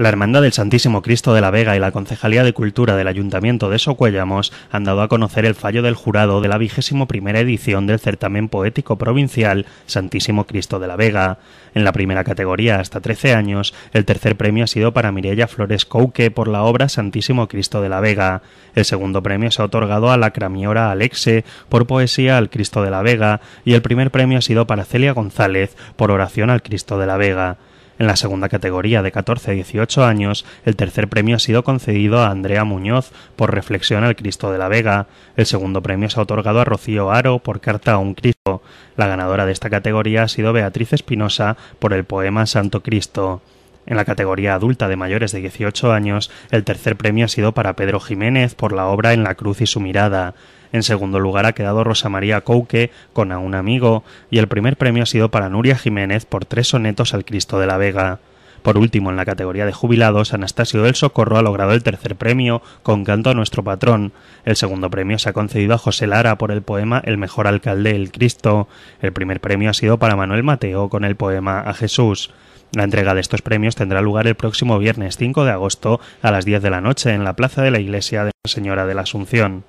La Hermandad del Santísimo Cristo de la Vega y la Concejalía de Cultura del Ayuntamiento de Socuellamos han dado a conocer el fallo del jurado de la vigésimo primera edición del certamen poético provincial Santísimo Cristo de la Vega. En la primera categoría, hasta 13 años, el tercer premio ha sido para Mirella Flores Couque por la obra Santísimo Cristo de la Vega. El segundo premio se ha otorgado a la cramiora Alexe por poesía al Cristo de la Vega y el primer premio ha sido para Celia González por oración al Cristo de la Vega. En la segunda categoría de 14 a 18 años, el tercer premio ha sido concedido a Andrea Muñoz por Reflexión al Cristo de la Vega. El segundo premio se ha otorgado a Rocío Aro por Carta a un Cristo. La ganadora de esta categoría ha sido Beatriz Espinosa por el poema Santo Cristo. En la categoría adulta de mayores de 18 años, el tercer premio ha sido para Pedro Jiménez por la obra En la cruz y su mirada. En segundo lugar ha quedado Rosa María Couque con A un amigo y el primer premio ha sido para Nuria Jiménez por tres sonetos al Cristo de la Vega. Por último, en la categoría de jubilados, Anastasio del Socorro ha logrado el tercer premio con Canto a nuestro patrón. El segundo premio se ha concedido a José Lara por el poema El mejor alcalde, el Cristo. El primer premio ha sido para Manuel Mateo con el poema A Jesús. La entrega de estos premios tendrá lugar el próximo viernes 5 de agosto a las 10 de la noche en la plaza de la iglesia de la Señora de la Asunción.